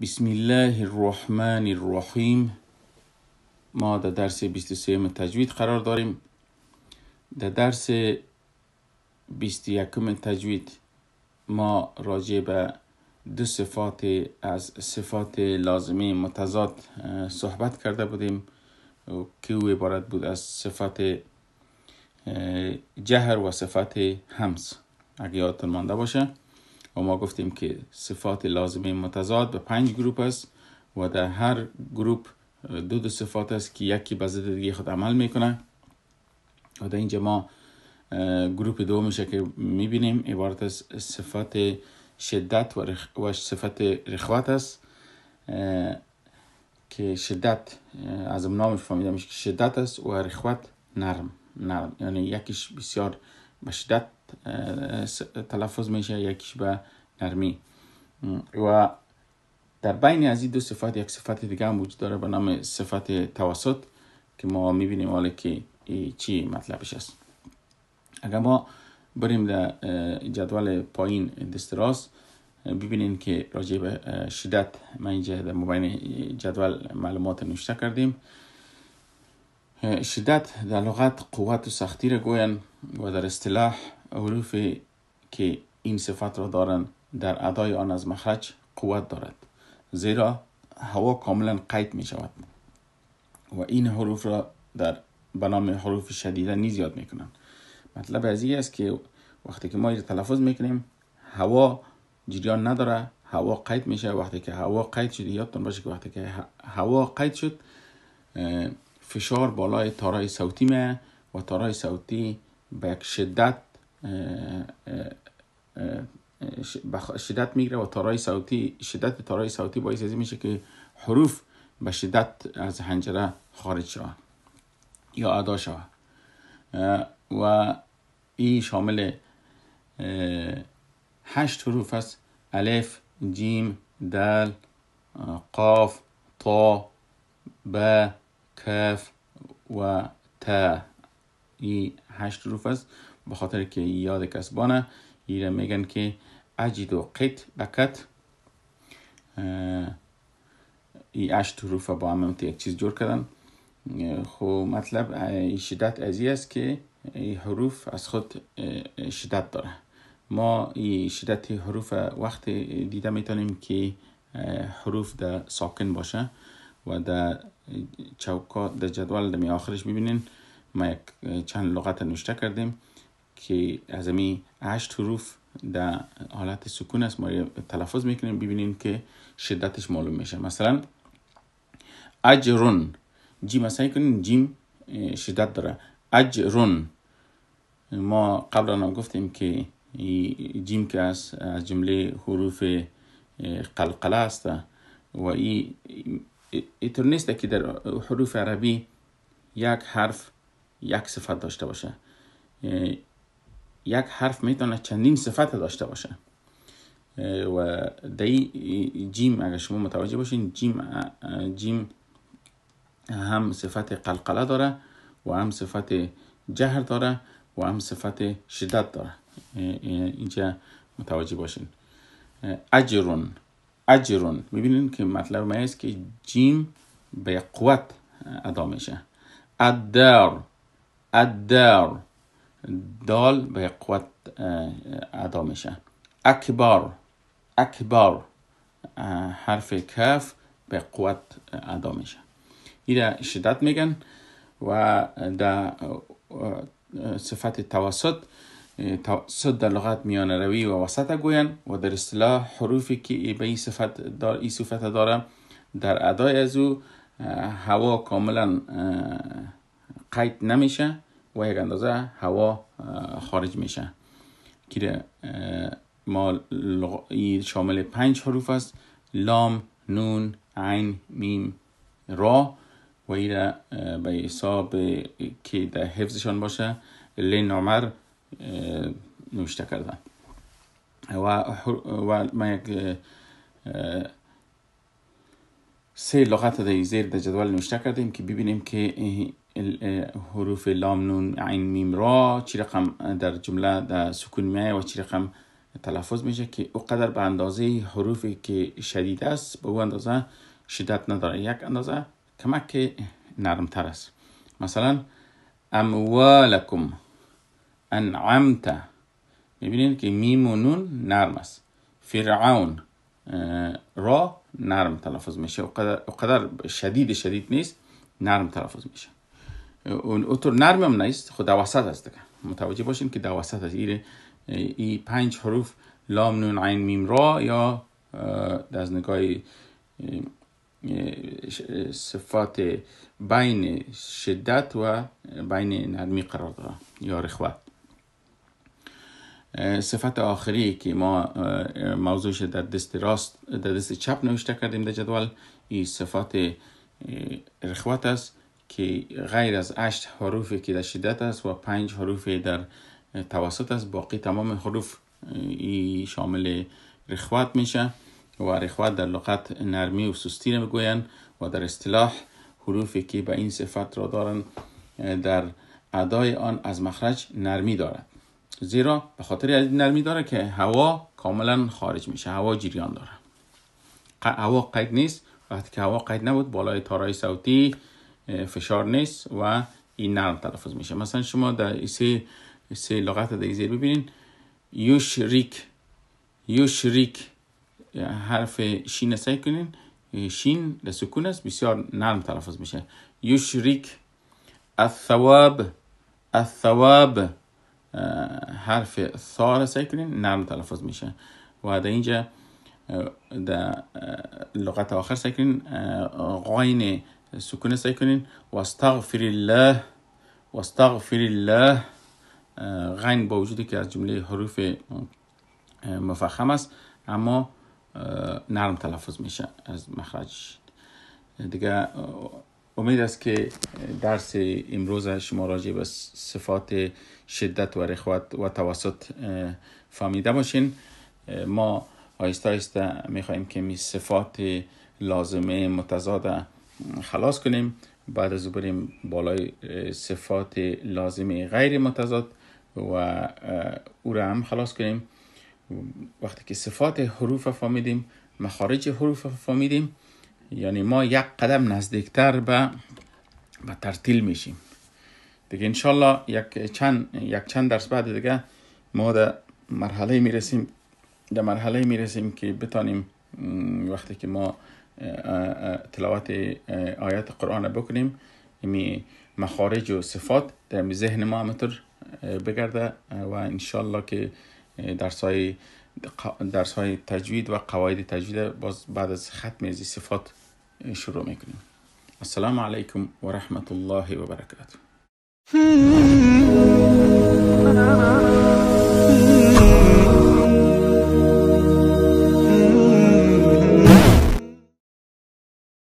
بسم الله الرحمن الرحیم ما در درس 23 تجوید قرار داریم در درس 21 تجوید ما راجع به دو صفات از صفات لازمی متضاد صحبت کرده بودیم که او عبارت بود از صفت جهر و صفت همس اگه یادتون مانده باشه و ما گفتیم که صفات لازمه متضاد به پنج گروپ است و در هر گروپ دو دو صفات است که یکی به ضد خود عمل میکنه و در اینجا ما گروپ میشه که میبینیم عبارت از صفات شدت و, صفت رخوت است که شدت از نامش میشه که شدت است و رخوت نرم نرم یعنی یکیش بسیار به شدت تلفظ میشه یکیش به نرمی و در بین از این دو صفت یک صفت دیگه هم وجود داره به نام صفت توسط که ما میبینیم حالا که چی مطلبش است اگر ما بریم در جدول پایین دستراز ببینیم که راجع به شدت ما اینجا در مبین جدول معلومات نوشته کردیم شدت در لغت قوت و سختی را گوین و در اصطلاح حروفی که این صفت را دارند در ادای آن از مخرج قوت دارد زیرا هوا کاملا قید می شود و این حروف را در بنامه حروف شدیده نیز یاد میکنند مطلب از این است که وقتی که ما این تلفظ میکنیم هوا جریان نداره هوا قید میشه وقتی که هوا قید شد یادتون باشه که وقتی که هوا قید شد فشار بالای تارای صوتی میه و تارای صوتی به یک شدت شدت میگیره و تارای صوتی شدت تارای صوتی باعث از میشه که حروف به شدت از حنجره خارج شوه یا ادا شود و این شامل هشت حروف است الف جیم دل قاف تا به کف و تا این هشت حروف است به خاطر که یاد کسبانه ایره میگن که اجید و قط بکت ای اشت حروف با هم یک چیز جور کردن خب مطلب ای شدت ازی است که ای حروف از خود شدت داره ما ای شدت حروف وقت دیده میتونیم که حروف در ساکن باشه و در چوکا در جدول در می آخرش ببینین ما یک چند لغت نوشته کردیم که از امی هشت حروف در حالت سکون است ما تلفظ میکنیم ببینیم که شدتش معلوم میشه مثلا اجرون جیم مثلا کنیم جیم شدت داره اجرون ما قبلا هم گفتیم که جیم که از جمله حروف قلقله است و ای ایتر نیست که در حروف عربی یک حرف یک صفت داشته باشه یک حرف میتونه چندین صفت داشته باشه و دی جیم اگر شما متوجه باشین جیم هم صفت قلقله داره و هم صفت جهر داره و هم صفت شدت داره اینجا متوجه باشین اجرون اجرون میبینین که مطلب ما است که جیم به قوت ادا میشه ادار ادار دال به قوت ادا میشه اکبار اکبار حرف کف به قوت ادا میشه این شدت میگن و در صفت توسط توسط در لغت میان روی و وسط گوین و در اصطلاح حروفی که به این صفت دار ای صفت داره در ادای از او هوا کاملا قید نمیشه و یک اندازه هوا خارج میشه که ما شامل پنج حروف است لام نون عین میم را و ایره به حساب که در حفظشان باشه لین عمر نوشته کرده و, و یک سه لغت در زیر در جدول نوشته کردیم که ببینیم که حروف لام نون عین میم را چی رقم در جمله در سکون میه و چی رقم تلفظ میشه که او قدر به اندازه حروفی که شدید است به او اندازه شدت نداره یک اندازه کمک نرم تر است مثلا اموالکم انعمت میبینید که میم نون نرم است فرعون را نرم تلفظ میشه اوقدر شدید شدید نیست نرم تلفظ میشه اتر نرم هم نیست خود خب در وسط است دیگه متوجه باشین که در وسط است این ای پنج حروف لام نون عین میم را یا از نگاه صفات بین شدت و بین نرمی قرار داره یا رخوت صفت آخری که ما موضوعش در دست راست در دست چپ نوشته کردیم در جدول این صفات رخوت است که غیر از هشت حروفی که در شدت است و پنج حروفی در توسط است باقی تمام حروف ای شامل رخوت میشه و رخوت در لغت نرمی و سستی رو و در اصطلاح حروفی که به این صفت را دارن در ادای آن از مخرج نرمی داره زیرا به خاطر نرمی داره که هوا کاملا خارج میشه هوا جریان داره هوا قید نیست وقتی که هوا قید نبود بالای تارای صوتی فشار نیست و این نرم تلفظ میشه مثلا شما در سه سه لغت در زیر ببینین یوشریک یوشریک حرف شین سعی کنین شین در سکون است بسیار نرم تلفظ میشه یوشریک الثواب الثواب حرف ثار سعی کنین نرم تلفظ میشه و در اینجا در لغت آخر سعی کنین غاین سکونه سعی کنین واستغفر الله واستغفر الله غین با وجودی که از جمله حروف مفخم است اما نرم تلفظ میشه از مخرج دیگه امید است که درس امروز شما راجع به صفات شدت و رخوت و توسط فهمیده باشین ما آیسته می میخواهیم که می صفات لازمه متضاده خلاص کنیم بعد از بریم بالای صفات لازم غیر متضاد و او را هم خلاص کنیم وقتی که صفات حروف فامیدیم مخارج حروف فامیدیم یعنی ما یک قدم نزدیکتر به به ترتیل میشیم دیگه انشالله یک چند یک چند درس بعد دیگه ما در مرحله میرسیم در مرحله میرسیم که بتانیم وقتی که ما تلاوت آیات قرآن بکنیم امی یعنی مخارج و صفات در ذهن ما متر بگرده و انشالله که درس های, درس های تجوید و قواعد تجوید باز بعد از ختم از صفات شروع میکنیم السلام علیکم و رحمت الله و برکاته